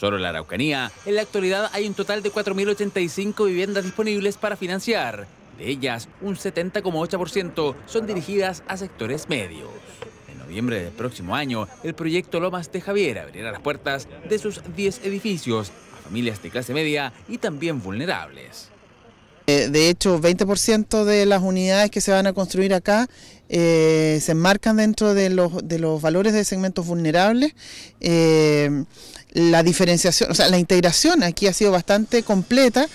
Solo en la Araucanía, en la actualidad hay un total de 4.085 viviendas disponibles para financiar. De ellas, un 70,8% son dirigidas a sectores medios. En noviembre del próximo año, el proyecto Lomas de Javier abrirá las puertas de sus 10 edificios a familias de clase media y también vulnerables. Eh, de hecho, 20% de las unidades que se van a construir acá eh, se enmarcan dentro de los, de los valores de segmentos vulnerables. Eh, la diferenciación, la integración aquí ha sido bastante completa.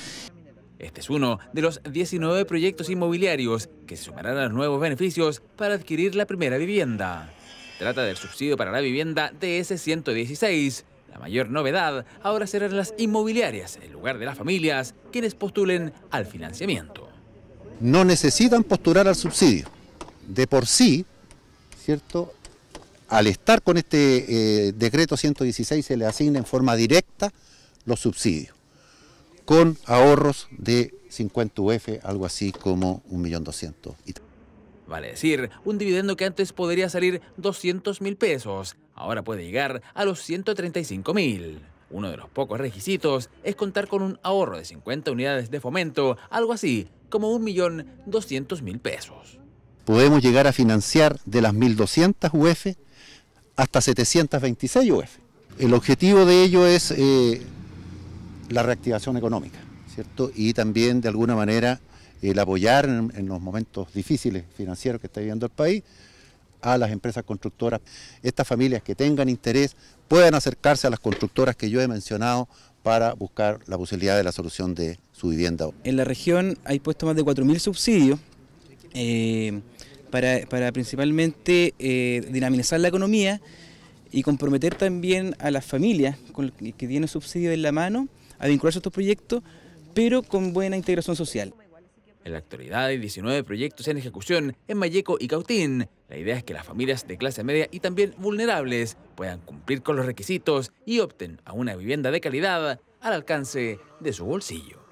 Este es uno de los 19 proyectos inmobiliarios que se sumarán a los nuevos beneficios para adquirir la primera vivienda. Trata del subsidio para la vivienda DS116 la mayor novedad ahora serán las inmobiliarias, en lugar de las familias, quienes postulen al financiamiento. No necesitan postular al subsidio. De por sí, ¿cierto? Al estar con este eh, decreto 116 se le asigna en forma directa los subsidios, con ahorros de 50 UF, algo así como 1.200.000. Vale decir, un dividendo que antes podría salir 200 mil pesos, ahora puede llegar a los 135 mil. Uno de los pocos requisitos es contar con un ahorro de 50 unidades de fomento, algo así como 1.200.000 pesos. Podemos llegar a financiar de las 1.200 UF hasta 726 UF. El objetivo de ello es eh, la reactivación económica, ¿cierto? Y también de alguna manera el apoyar en, los momentos difíciles financieros que está viviendo el país a las empresas constructoras. Estas familias que tengan interés puedan acercarse a las constructoras que yo he mencionado para buscar la posibilidad de la solución de su vivienda. En la región hay puesto más de 4.000 subsidios eh, para, principalmente eh, dinamizar la economía y comprometer también a las familias que tienen subsidios en la mano a vincularse a estos proyectos, pero con buena integración social. En la actualidad hay 19 proyectos en ejecución en Mayeco y Cautín. La idea es que las familias de clase media y también vulnerables puedan cumplir con los requisitos y opten a una vivienda de calidad al alcance de su bolsillo.